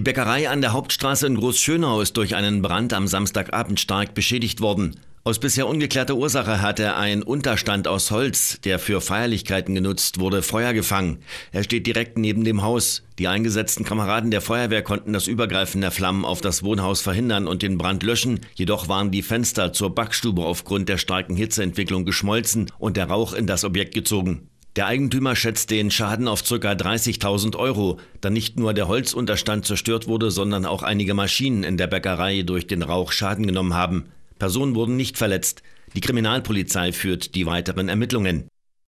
Die Bäckerei an der Hauptstraße in Großschönau ist durch einen Brand am Samstagabend stark beschädigt worden. Aus bisher ungeklärter Ursache hatte ein Unterstand aus Holz, der für Feierlichkeiten genutzt wurde, Feuer gefangen. Er steht direkt neben dem Haus. Die eingesetzten Kameraden der Feuerwehr konnten das Übergreifen der Flammen auf das Wohnhaus verhindern und den Brand löschen. Jedoch waren die Fenster zur Backstube aufgrund der starken Hitzeentwicklung geschmolzen und der Rauch in das Objekt gezogen. Der Eigentümer schätzt den Schaden auf ca. 30.000 Euro, da nicht nur der Holzunterstand zerstört wurde, sondern auch einige Maschinen in der Bäckerei durch den Rauch Schaden genommen haben. Personen wurden nicht verletzt. Die Kriminalpolizei führt die weiteren Ermittlungen.